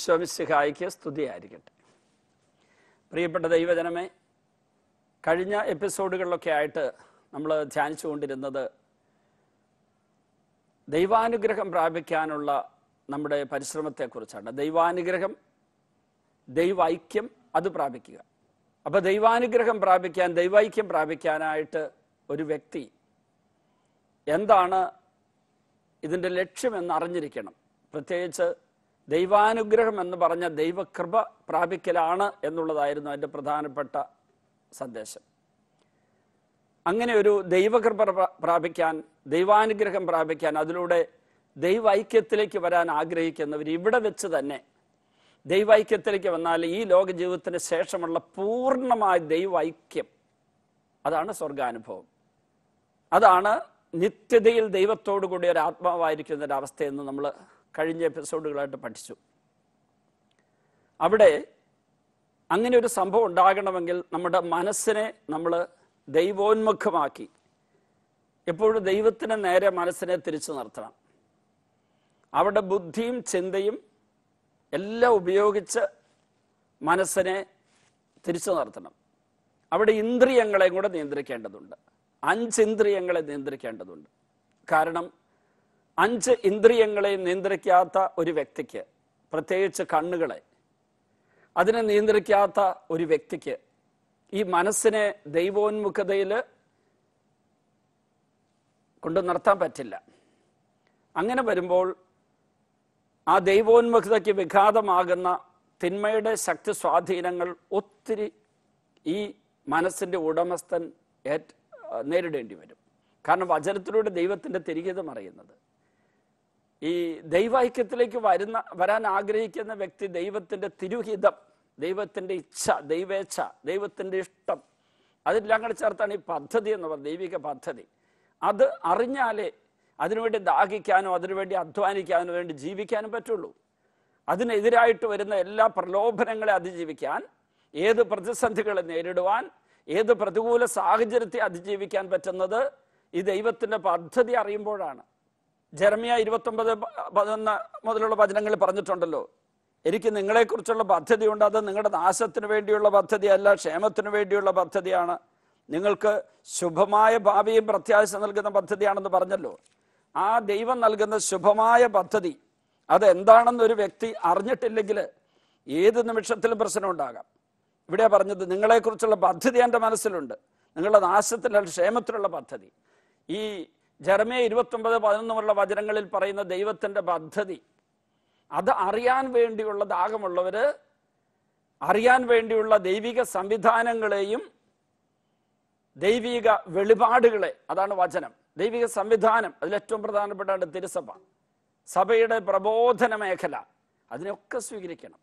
സ്തുതി സ്തുതിയായിരിക്കട്ടെ പ്രിയപ്പെട്ട ദൈവജനമേ കഴിഞ്ഞ എപ്പിസോഡുകളിലൊക്കെ ആയിട്ട് നമ്മൾ ധ്യാനിച്ചുകൊണ്ടിരുന്നത് ദൈവാനുഗ്രഹം പ്രാപിക്കാനുള്ള നമ്മുടെ പരിശ്രമത്തെക്കുറിച്ചാണ് ദൈവാനുഗ്രഹം ദൈവൈക്യം അത് പ്രാപിക്കുക അപ്പോൾ ദൈവാനുഗ്രഹം പ്രാപിക്കാൻ ദൈവൈക്യം പ്രാപിക്കാനായിട്ട് ഒരു വ്യക്തി എന്താണ് ഇതിൻ്റെ ലക്ഷ്യമെന്ന് അറിഞ്ഞിരിക്കണം പ്രത്യേകിച്ച് ദൈവാനുഗ്രഹം എന്ന് പറഞ്ഞ ദൈവകൃപ പ്രാപിക്കലാണ് എന്നുള്ളതായിരുന്നു അതിൻ്റെ പ്രധാനപ്പെട്ട സന്ദേശം അങ്ങനെ ഒരു ദൈവകൃപ പ്രാപിക്കാൻ ദൈവാനുഗ്രഹം പ്രാപിക്കാൻ അതിലൂടെ ദൈവൈക്യത്തിലേക്ക് വരാൻ ആഗ്രഹിക്കുന്നവർ ഇവിടെ വെച്ച് തന്നെ ദൈവൈക്യത്തിലേക്ക് വന്നാൽ ഈ ലോക ജീവിതത്തിന് ശേഷമുള്ള പൂർണ്ണമായ ദൈവൈക്യം അതാണ് സ്വർഗാനുഭവം അതാണ് നിത്യതയിൽ ദൈവത്തോടു കൂടി ഒരു ആത്മാവായിരിക്കുന്ന ഒരവസ്ഥയെന്ന് നമ്മൾ കഴിഞ്ഞ എപ്പിസോഡുകളായിട്ട് പഠിച്ചു അവിടെ അങ്ങനെ ഒരു സംഭവം ഉണ്ടാകണമെങ്കിൽ നമ്മുടെ മനസ്സിനെ നമ്മൾ ദൈവോന്മുഖമാക്കി എപ്പോഴും ദൈവത്തിന് നേരെ മനസ്സിനെ തിരിച്ചു നിർത്തണം അവിടെ ബുദ്ധിയും ചിന്തയും എല്ലാം ഉപയോഗിച്ച് മനസ്സിനെ തിരിച്ചു നിർത്തണം അവിടെ ഇന്ദ്രിയങ്ങളെയും കൂടെ നിയന്ത്രിക്കേണ്ടതുണ്ട് അഞ്ച് ഇന്ദ്രിയങ്ങളെ നിയന്ത്രിക്കേണ്ടതുണ്ട് കാരണം അഞ്ച് ഇന്ദ്രിയങ്ങളെ നിയന്ത്രിക്കാത്ത ഒരു വ്യക്തിക്ക് പ്രത്യേകിച്ച് കണ്ണുകളെ അതിനെ നിയന്ത്രിക്കാത്ത ഒരു വ്യക്തിക്ക് ഈ മനസ്സിനെ ദൈവോന്മുഖതയിൽ കൊണ്ടു നിർത്താൻ പറ്റില്ല അങ്ങനെ വരുമ്പോൾ ആ ദൈവോന്മുഖതയ്ക്ക് വിഘാതമാകുന്ന തിന്മയുടെ ശക്തി സ്വാധീനങ്ങൾ ഒത്തിരി ഈ മനസ്സിൻ്റെ ഉടമസ്ഥൻ നേരിടേണ്ടി വരും കാരണം വചനത്തിലൂടെ ദൈവത്തിൻ്റെ തിരികെ അറിയുന്നത് ഈ ദൈവൈക്യത്തിലേക്ക് വരുന്ന വരാൻ ആഗ്രഹിക്കുന്ന വ്യക്തി ദൈവത്തിൻ്റെ തിരുഹിതം ദൈവത്തിൻ്റെ ഇച്ഛ ദൈവേച്ഛ ദൈവത്തിൻ്റെ ഇഷ്ടം അതെല്ലാം കൂടെ ചേർത്താണ് ഈ പദ്ധതി എന്ന് പറയുന്നത് ദൈവിക പദ്ധതി അത് അറിഞ്ഞാലേ അതിനുവേണ്ടി ദാഹിക്കാനോ അതിനുവേണ്ടി അധ്വാനിക്കാനോ വേണ്ടി ജീവിക്കാനും പറ്റുള്ളൂ അതിനെതിരായിട്ട് വരുന്ന എല്ലാ പ്രലോഭനങ്ങളെ അതിജീവിക്കാൻ ഏത് പ്രതിസന്ധികളെ നേരിടുവാൻ ഏത് പ്രതികൂല സാഹചര്യത്തെ അതിജീവിക്കാൻ പറ്റുന്നത് ഈ ദൈവത്തിൻ്റെ പദ്ധതി അറിയുമ്പോഴാണ് ജർമിയ ഇരുപത്തൊമ്പത് പതിനൊന്ന് മുതലുള്ള വചനങ്ങൾ പറഞ്ഞിട്ടുണ്ടല്ലോ എനിക്ക് നിങ്ങളെക്കുറിച്ചുള്ള പദ്ധതിയുണ്ട് അത് നിങ്ങളുടെ നാശത്തിന് വേണ്ടിയുള്ള പദ്ധതിയല്ല ക്ഷേമത്തിന് വേണ്ടിയുള്ള പദ്ധതിയാണ് നിങ്ങൾക്ക് ശുഭമായ ഭാവിയും പ്രത്യാശ നൽകുന്ന പദ്ധതിയാണെന്ന് പറഞ്ഞല്ലോ ആ ദൈവം നൽകുന്ന ശുഭമായ പദ്ധതി അതെന്താണെന്ന് ഒരു വ്യക്തി അറിഞ്ഞിട്ടില്ലെങ്കിൽ ഏത് നിമിഷത്തിലും പ്രശ്നം ഉണ്ടാകാം ഇവിടെ പറഞ്ഞത് നിങ്ങളെക്കുറിച്ചുള്ള പദ്ധതി എൻ്റെ മനസ്സിലുണ്ട് നിങ്ങളുടെ നാശത്തിനുള്ള ക്ഷേമത്തിലുള്ള പദ്ധതി ഈ ജർമേ ഇരുപത്തൊമ്പത് പതിനൊന്നുമുള്ള വചനങ്ങളിൽ പറയുന്ന ദൈവത്തിൻ്റെ പദ്ധതി അത് അറിയാൻ വേണ്ടിയുള്ള ദാഹമുള്ളവർ അറിയാൻ വേണ്ടിയുള്ള ദൈവിക സംവിധാനങ്ങളെയും ദൈവിക വെളിപാടുകളെ അതാണ് വചനം ദൈവിക സംവിധാനം അതിലേറ്റവും പ്രധാനപ്പെട്ടാണ് തിരുസഭ സഭയുടെ പ്രബോധന മേഖല അതിനൊക്കെ സ്വീകരിക്കണം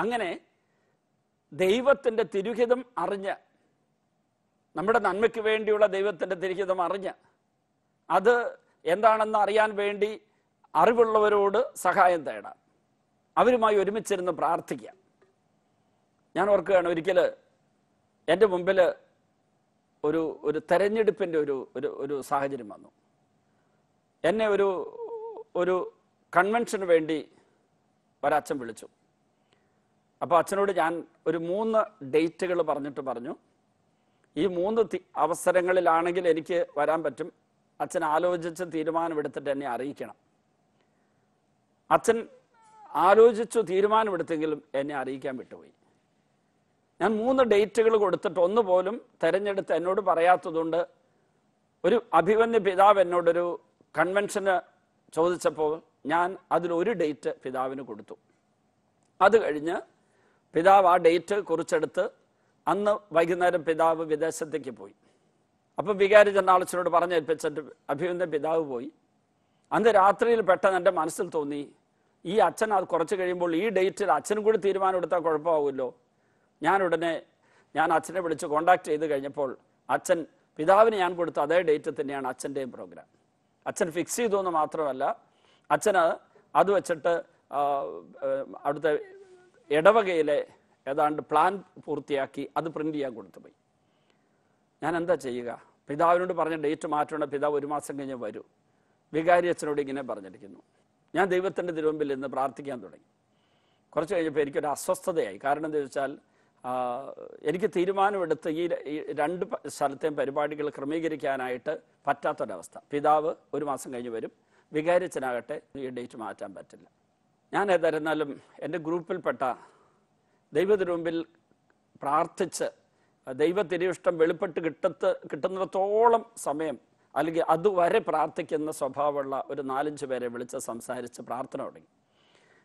അങ്ങനെ ദൈവത്തിൻ്റെ തിരുഹിതം അറിഞ്ഞ് നമ്മുടെ നന്മയ്ക്ക് വേണ്ടിയുള്ള ദൈവത്തിൻ്റെ തിരുഹിതം അറിഞ്ഞ് അത് എന്താണെന്ന് അറിയാൻ വേണ്ടി അറിവുള്ളവരോട് സഹായം തേടാം അവരുമായി ഒരുമിച്ചിരുന്ന് പ്രാർത്ഥിക്കാം ഞാൻ ഓർക്കുകയാണ് ഒരിക്കൽ എൻ്റെ മുമ്പിൽ ഒരു ഒരു തെരഞ്ഞെടുപ്പിൻ്റെ ഒരു ഒരു ഒരു സാഹചര്യം വന്നു എന്നെ ഒരു ഒരു കൺവെൻഷന് വേണ്ടി ഒരച്ഛൻ വിളിച്ചു അപ്പോൾ അച്ഛനോട് ഞാൻ ഒരു മൂന്ന് ഡേറ്റുകൾ പറഞ്ഞിട്ട് പറഞ്ഞു ഈ മൂന്ന് അവസരങ്ങളിലാണെങ്കിൽ എനിക്ക് വരാൻ പറ്റും അച്ഛൻ ആലോചിച്ച് തീരുമാനമെടുത്തിട്ട് എന്നെ അറിയിക്കണം അച്ഛൻ ആലോചിച്ചു തീരുമാനമെടുത്തെങ്കിലും എന്നെ അറിയിക്കാൻ വിട്ടുപോയി ഞാൻ മൂന്ന് ഡേറ്റുകൾ കൊടുത്തിട്ട് ഒന്ന് പോലും തിരഞ്ഞെടുത്ത് എന്നോട് പറയാത്തതുകൊണ്ട് ഒരു അഭിമന്യ പിതാവ് എന്നോടൊരു കൺവെൻഷന് ചോദിച്ചപ്പോൾ ഞാൻ അതിലൊരു ഡേറ്റ് പിതാവിന് കൊടുത്തു അത് കഴിഞ്ഞ് പിതാവ് ആ ഡേറ്റ് കുറിച്ചെടുത്ത് അന്ന് വൈകുന്നേരം പിതാവ് വിദേശത്തേക്ക് പോയി അപ്പം വികാരി ചെന്നാളച്ചനോട് പറഞ്ഞേൽപ്പിച്ച് എൻ്റെ അഭിമന്റെ പിതാവ് പോയി അന്ന് രാത്രിയിൽ പെട്ടെന്ന് എൻ്റെ മനസ്സിൽ തോന്നി ഈ അച്ഛൻ അത് കുറച്ച് കഴിയുമ്പോൾ ഈ ഡേറ്റിൽ അച്ഛനും കൂടി തീരുമാനം എടുത്താൽ കുഴപ്പമാവുമല്ലോ ഞാൻ ഉടനെ ഞാൻ അച്ഛനെ വിളിച്ച് കോണ്ടാക്ട് ചെയ്ത് കഴിഞ്ഞപ്പോൾ അച്ഛൻ പിതാവിന് ഞാൻ കൊടുത്ത അതേ ഡേറ്റ് തന്നെയാണ് അച്ഛൻ്റെയും പ്രോഗ്രാം അച്ഛൻ ഫിക്സ് ചെയ്തു എന്ന് മാത്രമല്ല അച്ഛന് അത് വെച്ചിട്ട് അവിടുത്തെ ഇടവകയിലെ ഏതാണ്ട് പ്ലാൻ പൂർത്തിയാക്കി അത് പ്രിൻ്റ് ചെയ്യാൻ കൊടുത്തു പോയി ഞാൻ എന്താ ചെയ്യുക പിതാവിനോട് പറഞ്ഞ ഡേറ്റ് മാറ്റേണ്ട പിതാവ് ഒരു മാസം കഴിഞ്ഞ് വരൂ വികാരി അച്ഛനോട് ഇങ്ങനെ പറഞ്ഞിരിക്കുന്നു ഞാൻ ദൈവത്തിൻ്റെ തിരുവമ്പിൽ ഇന്ന് പ്രാർത്ഥിക്കാൻ തുടങ്ങി കുറച്ച് കഴിഞ്ഞപ്പോൾ എനിക്കൊരു അസ്വസ്ഥതയായി കാരണം എന്താ വെച്ചാൽ എനിക്ക് തീരുമാനമെടുത്ത് ഈ രണ്ട് സ്ഥലത്തെയും പരിപാടികൾ ക്രമീകരിക്കാനായിട്ട് പറ്റാത്തൊരവസ്ഥ പിതാവ് ഒരു മാസം കഴിഞ്ഞ് വരും വികാരിച്ചനാകട്ടെ ഈ ഡേറ്റ് മാറ്റാൻ പറ്റില്ല ഞാൻ ഏതായിരുന്നാലും എൻ്റെ ഗ്രൂപ്പിൽപ്പെട്ട ദൈവത്തിന് മുമ്പിൽ പ്രാർത്ഥിച്ച് ദൈവത്തിന് ഇഷ്ടം വെളിപ്പെട്ട് കിട്ടത്ത് കിട്ടുന്നിടത്തോളം സമയം അല്ലെങ്കിൽ അതുവരെ പ്രാർത്ഥിക്കുന്ന സ്വഭാവമുള്ള ഒരു നാലഞ്ച് പേരെ വിളിച്ച് സംസാരിച്ച് പ്രാർത്ഥന തുടങ്ങി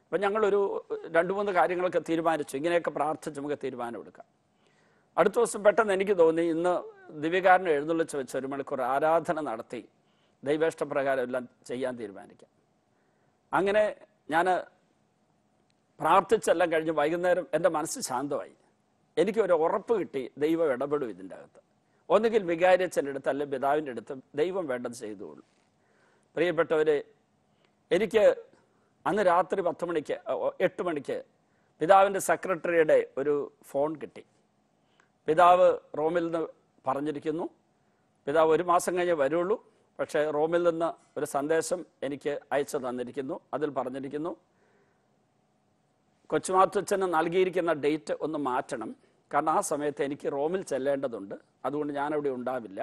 അപ്പം ഞങ്ങളൊരു രണ്ട് മൂന്ന് കാര്യങ്ങളൊക്കെ തീരുമാനിച്ചു ഇങ്ങനെയൊക്കെ പ്രാർത്ഥിച്ച് നമുക്ക് തീരുമാനം എടുക്കാം അടുത്ത ദിവസം പെട്ടെന്ന് എനിക്ക് തോന്നി ഇന്ന് ദിവ്യകാരനെ എഴുന്നള്ളിച്ച് വെച്ച് ഒരു മണിക്കൂർ ആരാധന നടത്തി ദൈവേഷ്ടപ്രകാരം എല്ലാം ചെയ്യാൻ തീരുമാനിക്കാം അങ്ങനെ ഞാൻ പ്രാർത്ഥിച്ചെല്ലാം കഴിഞ്ഞ് വൈകുന്നേരം എൻ്റെ മനസ്സ് ശാന്തമായി എനിക്ക് ഒരു ഉറപ്പ് കിട്ടി ദൈവം ഇടപെടും ഇതിൻ്റെ അകത്ത് ഒന്നുകിൽ വികാരിച്ചൻ്റെ അടുത്ത് അല്ലെങ്കിൽ പിതാവിൻ്റെ അടുത്ത് ദൈവം വേണ്ടത് ചെയ്തുകൊള്ളു പ്രിയപ്പെട്ടവരെ എനിക്ക് അന്ന് രാത്രി പത്ത് മണിക്ക് എട്ട് മണിക്ക് പിതാവിൻ്റെ സെക്രട്ടറിയുടെ ഒരു ഫോൺ കിട്ടി പിതാവ് റോമിൽ നിന്ന് പറഞ്ഞിരിക്കുന്നു പിതാവ് ഒരു മാസം കഴിഞ്ഞേ വരുള്ളൂ പക്ഷേ റോമിൽ നിന്ന് ഒരു സന്ദേശം എനിക്ക് അയച്ചു തന്നിരിക്കുന്നു അതിൽ പറഞ്ഞിരിക്കുന്നു കൊച്ചുമാത്തച്ഛന് നൽകിയിരിക്കുന്ന ഡേറ്റ് ഒന്ന് മാറ്റണം കാരണം ആ സമയത്ത് എനിക്ക് റോമിൽ ചെല്ലേണ്ടതുണ്ട് അതുകൊണ്ട് ഞാനവിടെ ഉണ്ടാവില്ല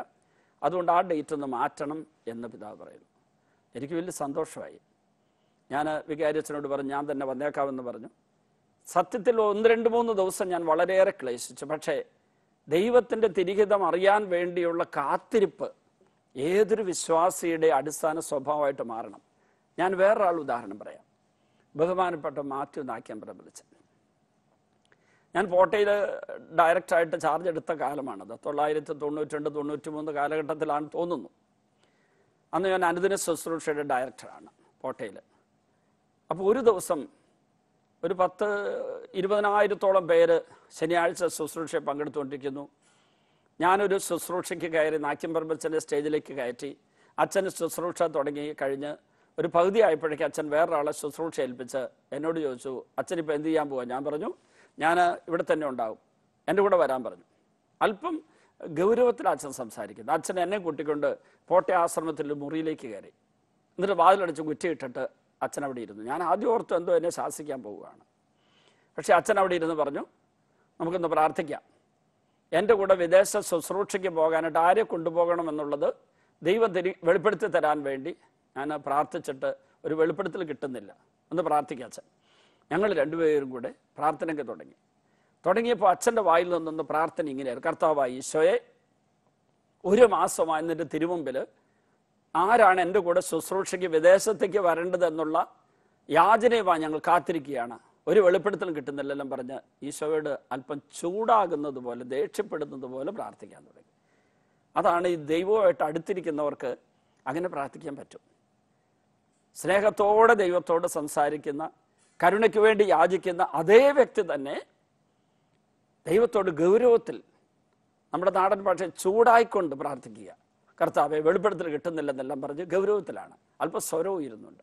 അതുകൊണ്ട് ആ ഡേറ്റ് ഒന്ന് മാറ്റണം എന്ന് പിതാവ് പറയുന്നു എനിക്ക് വലിയ സന്തോഷമായി ഞാൻ വികാരിച്ചനോട് പറഞ്ഞു ഞാൻ തന്നെ വന്നേക്കാമെന്ന് പറഞ്ഞു സത്യത്തിൽ ഒന്ന് രണ്ട് മൂന്ന് ദിവസം ഞാൻ വളരെയേറെ ക്ലേശിച്ചു പക്ഷേ ദൈവത്തിൻ്റെ തിരിഹിതം അറിയാൻ വേണ്ടിയുള്ള കാത്തിരിപ്പ് ഏതൊരു വിശ്വാസിയുടെ അടിസ്ഥാന സ്വഭാവമായിട്ട് മാറണം ഞാൻ വേറൊരാൾ ഉദാഹരണം പറയാം ബഹുമാനപ്പെട്ട മാത്യു നാക്യം പ്രബലിച്ചു ഞാൻ പോട്ടയിൽ ഡയറക്റ്റായിട്ട് ചാർജ് എടുത്ത കാലമാണത് തൊള്ളായിരത്തി തൊണ്ണൂറ്റി രണ്ട് തൊണ്ണൂറ്റി മൂന്ന് കാലഘട്ടത്തിലാണ് തോന്നുന്നു അന്ന് ഞാൻ അനുദിന ശുശ്രൂഷയുടെ ഡയറക്ടറാണ് പോട്ടയിൽ അപ്പോൾ ഒരു ദിവസം ഒരു പത്ത് ഇരുപതിനായിരത്തോളം പേര് ശനിയാഴ്ച ശുശ്രൂഷയെ പങ്കെടുത്തുകൊണ്ടിരിക്കുന്നു ഞാനൊരു ശുശ്രൂഷയ്ക്ക് കയറി നാക്കിമ്പർമ്പച്ചൻ്റെ സ്റ്റേജിലേക്ക് കയറ്റി അച്ഛൻ ശുശ്രൂഷ തുടങ്ങി കഴിഞ്ഞ് ഒരു പകുതി ആയപ്പോഴേക്കും അച്ഛൻ വേറൊരാളെ ശുശ്രൂഷ ഏൽപ്പിച്ച് എന്നോട് ചോദിച്ചു അച്ഛൻ എന്ത് ചെയ്യാൻ പോവാ ഞാൻ പറഞ്ഞു ഞാൻ ഇവിടെ തന്നെ ഉണ്ടാവും എൻ്റെ കൂടെ വരാൻ പറഞ്ഞു അല്പം ഗൗരവത്തിൽ അച്ഛൻ സംസാരിക്കുന്നു അച്ഛൻ എന്നെ കൂട്ടിക്കൊണ്ട് പോട്ടെ ആശ്രമത്തിൻ്റെ മുറിയിലേക്ക് കയറി എന്നിട്ട് വാതിലടച്ച് കുറ്റിയിട്ടിട്ട് അച്ഛൻ അവിടെ ഇരുന്നു ഞാൻ ആദ്യം ഓർത്ത് എന്തോ എന്നെ ശാസിക്കാൻ പോവുകയാണ് പക്ഷേ അച്ഛൻ അവിടെ ഇരുന്ന് പറഞ്ഞു നമുക്കൊന്ന് പ്രാർത്ഥിക്കാം എൻ്റെ കൂടെ വിദേശ ശുശ്രൂഷയ്ക്ക് പോകാനായിട്ട് ആരെ കൊണ്ടുപോകണമെന്നുള്ളത് ദൈവം തിരി വെളിപ്പെടുത്തി തരാൻ വേണ്ടി ഞാൻ പ്രാർത്ഥിച്ചിട്ട് ഒരു വെളിപ്പെടുത്തൽ കിട്ടുന്നില്ല ഒന്ന് പ്രാർത്ഥിക്കാം അച്ഛൻ ഞങ്ങൾ രണ്ടുപേരും കൂടെ പ്രാർത്ഥനയ്ക്ക് തുടങ്ങി തുടങ്ങിയപ്പോൾ അച്ഛൻ്റെ വായിൽ നിന്നൊന്ന് പ്രാർത്ഥന ഇങ്ങനെയായിരുന്നു കർത്താവായി ഈശോയെ ഒരു മാസമായി എന്നിട്ട് തിരുമുമ്പിൽ ആരാണ് എൻ്റെ കൂടെ ശുശ്രൂഷയ്ക്ക് വിദേശത്തേക്ക് എന്നുള്ള യാചനയുമായി ഞങ്ങൾ കാത്തിരിക്കുകയാണ് ഒരു വെളിപ്പെടുത്തലും കിട്ടുന്നില്ലല്ലോ പറഞ്ഞ് ഈശോയോട് അല്പം ചൂടാകുന്നത് പോലെ ദേഷ്യപ്പെടുന്നത് പോലെ പ്രാർത്ഥിക്കാൻ തുടങ്ങി അതാണ് ഈ ദൈവമായിട്ട് അടുത്തിരിക്കുന്നവർക്ക് അങ്ങനെ പ്രാർത്ഥിക്കാൻ പറ്റും സ്നേഹത്തോടെ ദൈവത്തോട് സംസാരിക്കുന്ന കരുണയ്ക്ക് വേണ്ടി യാചിക്കുന്ന അതേ വ്യക്തി തന്നെ ദൈവത്തോട് ഗൗരവത്തിൽ നമ്മുടെ നാടൻ ഭാഷ ചൂടായിക്കൊണ്ട് പ്രാർത്ഥിക്കുക കർത്താവെ വെളിപ്പെടുത്തൽ കിട്ടുന്നില്ലെന്നെല്ലാം പറഞ്ഞ് ഗൗരവത്തിലാണ് അല്പം ഇരുന്നുണ്ട്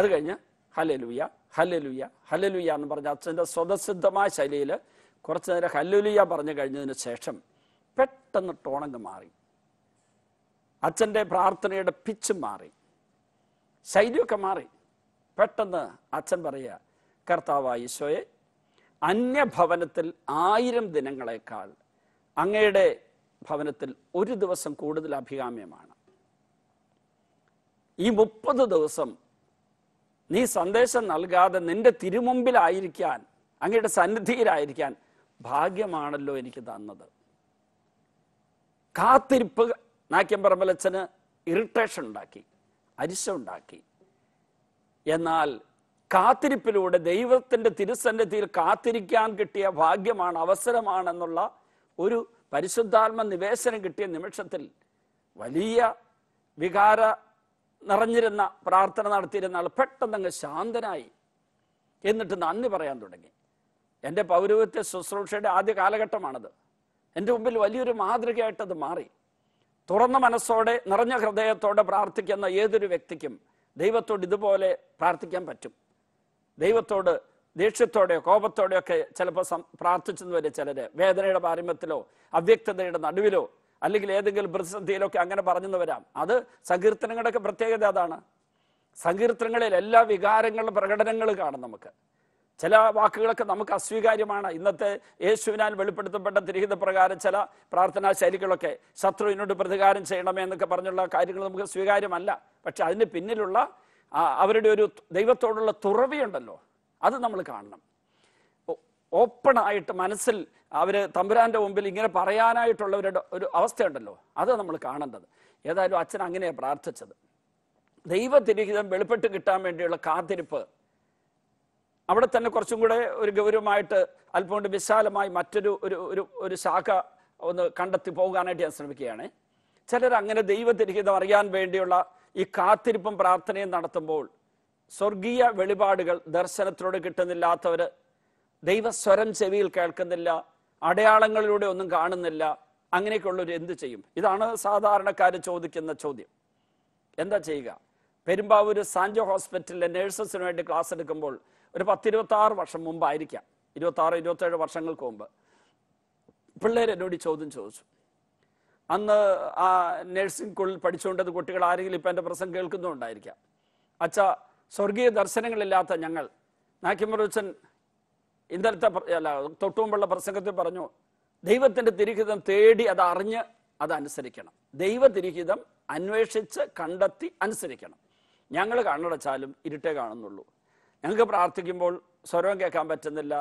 അത് കഴിഞ്ഞ് ഹലലുയ ഹലലുയ ഹലലുയ എന്ന് പറഞ്ഞ അച്ഛൻ്റെ സ്വതസിദ്ധമായ ശൈലിയിൽ കുറച്ച് നേരം ഹല്ലുലിയ പറഞ്ഞു കഴിഞ്ഞതിന് ശേഷം പെട്ടെന്ന് ടോണങ്ങ് മാറി അച്ഛൻ്റെ പ്രാർത്ഥനയുടെ പിച്ച് മാറി ശൈലിയൊക്കെ മാറി പെട്ടെന്ന് അച്ഛൻ പറയുക കർത്താവ് ഈശോയെ അന്യഭവനത്തിൽ ആയിരം ദിനങ്ങളെക്കാൾ അങ്ങയുടെ ഭവനത്തിൽ ഒരു ദിവസം കൂടുതൽ അഭികാമ്യമാണ് ഈ മുപ്പത് ദിവസം നീ സന്ദേശം നൽകാതെ നിന്റെ തിരുമുമ്പിലായിരിക്കാൻ അങ്ങയുടെ സന്നിധിയിലായിരിക്കാൻ ഭാഗ്യമാണല്ലോ എനിക്ക് തന്നത് കാത്തിരിപ്പ് നാക്യം പറമ്പലച്ചന് ഇറിറ്റേഷൻ ഉണ്ടാക്കി അരിശ ഉണ്ടാക്കി എന്നാൽ കാത്തിരിപ്പിലൂടെ ദൈവത്തിൻ്റെ തിരുസന്നിധിയിൽ കാത്തിരിക്കാൻ കിട്ടിയ ഭാഗ്യമാണ് അവസരമാണെന്നുള്ള ഒരു പരിശുദ്ധാത്മ നിവേശനം കിട്ടിയ നിമിഷത്തിൽ വലിയ വികാര നിറഞ്ഞിരുന്ന പ്രാർത്ഥന നടത്തിയിരുന്ന ആൾ പെട്ടെന്ന് ശാന്തനായി എന്നിട്ട് നന്ദി പറയാൻ തുടങ്ങി എൻ്റെ പൗരവത്യ ശുശ്രൂഷയുടെ ആദ്യ കാലഘട്ടമാണത് എൻ്റെ മുമ്പിൽ വലിയൊരു മാതൃകയായിട്ടത് മാറി തുറന്ന മനസ്സോടെ നിറഞ്ഞ ഹൃദയത്തോടെ പ്രാർത്ഥിക്കുന്ന ഏതൊരു വ്യക്തിക്കും ദൈവത്തോട് ഇതുപോലെ പ്രാർത്ഥിക്കാൻ പറ്റും ദൈവത്തോട് ദേഷ്യത്തോടെയോ കോപത്തോടെയോ ഒക്കെ ചിലപ്പോൾ പ്രാർത്ഥിച്ചെന്ന് വരെ ചിലര് വേദനയുടെ പാരമ്യത്തിലോ അവ്യക്തതയുടെ നടുവിലോ അല്ലെങ്കിൽ ഏതെങ്കിലും പ്രതിസന്ധിയിലൊക്കെ അങ്ങനെ പറഞ്ഞെന്ന് വരാം അത് സങ്കീർത്തനങ്ങളുടെയൊക്കെ പ്രത്യേകത അതാണ് സങ്കീർത്തനങ്ങളിൽ എല്ലാ വികാരങ്ങളും പ്രകടനങ്ങൾ കാണും നമുക്ക് ചില വാക്കുകളൊക്കെ നമുക്ക് അസ്വീകാര്യമാണ് ഇന്നത്തെ യേശുവിനാൽ വെളിപ്പെടുത്തപ്പെട്ട തിരിഹിത പ്രകാരം ചില പ്രാർത്ഥനാ ശൈലികളൊക്കെ ശത്രുവിനോട് പ്രതികാരം ചെയ്യണമേ എന്നൊക്കെ പറഞ്ഞുള്ള കാര്യങ്ങൾ നമുക്ക് സ്വീകാര്യമല്ല പക്ഷെ അതിന് പിന്നിലുള്ള അവരുടെ ഒരു ദൈവത്തോടുള്ള തുറവിയുണ്ടല്ലോ അത് നമ്മൾ കാണണം ഓപ്പൺ ആയിട്ട് മനസ്സിൽ അവർ തമ്പുരാൻ്റെ മുമ്പിൽ ഇങ്ങനെ പറയാനായിട്ടുള്ളവരുടെ ഒരു അവസ്ഥയുണ്ടല്ലോ അത് നമ്മൾ കാണേണ്ടത് ഏതായാലും അച്ഛൻ അങ്ങനെയാണ് പ്രാർത്ഥിച്ചത് ദൈവ തിരിഹിതം വെളിപ്പെട്ട് കിട്ടാൻ വേണ്ടിയുള്ള കാത്തിരിപ്പ് അവിടെ തന്നെ കുറച്ചും കൂടെ ഒരു ഗൗരവമായിട്ട് അല്പം കൊണ്ട് വിശാലമായി മറ്റൊരു ഒരു ഒരു ഒരു ശാഖ ഒന്ന് കണ്ടെത്തി പോകാനായിട്ട് ഞാൻ ശ്രമിക്കുകയാണ് ചിലർ അങ്ങനെ ദൈവത്തിരിഹിതം അറിയാൻ വേണ്ടിയുള്ള ഈ കാത്തിരിപ്പും പ്രാർത്ഥനയും നടത്തുമ്പോൾ സ്വർഗീയ വെളിപാടുകൾ ദർശനത്തിലൂടെ കിട്ടുന്നില്ലാത്തവർ ദൈവസ്വരം ചെവിയിൽ കേൾക്കുന്നില്ല അടയാളങ്ങളിലൂടെ ഒന്നും കാണുന്നില്ല അങ്ങനെയൊക്കെയുള്ളവർ എന്ത് ചെയ്യും ഇതാണ് സാധാരണക്കാർ ചോദിക്കുന്ന ചോദ്യം എന്താ ചെയ്യുക പെരുമ്പാവൂർ സാൻജോ ഹോസ്പിറ്റലിലെ നേഴ്സസിന് വേണ്ടി ക്ലാസ് എടുക്കുമ്പോൾ ഒരു പത്തിരുപത്തി ആറ് വർഷം മുമ്പായിരിക്കാം ഇരുപത്തി ഏഴ് വർഷങ്ങൾക്ക് മുമ്പ് എന്നോട് ചോദ്യം ചോദിച്ചു അന്ന് ആ നഴ്സിംഗ് സ്കൂളിൽ പഠിച്ചുകൊണ്ടത് കുട്ടികൾ ആരെങ്കിലും ഇപ്പം എൻ്റെ പ്രസംഗം കേൾക്കുന്നുണ്ടായിരിക്കാം അച്ഛ സ്വർഗീയ ദർശനങ്ങളില്ലാത്ത ഞങ്ങൾ നാക്കിമറച്ചൻ ഇന്നലത്തെ അല്ല തൊട്ടുമുമ്പുള്ള പ്രസംഗത്തിൽ പറഞ്ഞു ദൈവത്തിൻ്റെ തിരിഹിതം തേടി അത് അറിഞ്ഞ് അത് അനുസരിക്കണം ദൈവ തിരിഹിതം അന്വേഷിച്ച് കണ്ടെത്തി അനുസരിക്കണം ഞങ്ങൾ കണ്ണടച്ചാലും ഇരുട്ടേ കാണുന്നുള്ളൂ ഞങ്ങൾക്ക് പ്രാർത്ഥിക്കുമ്പോൾ സ്വരം കേൾക്കാൻ പറ്റുന്നില്ല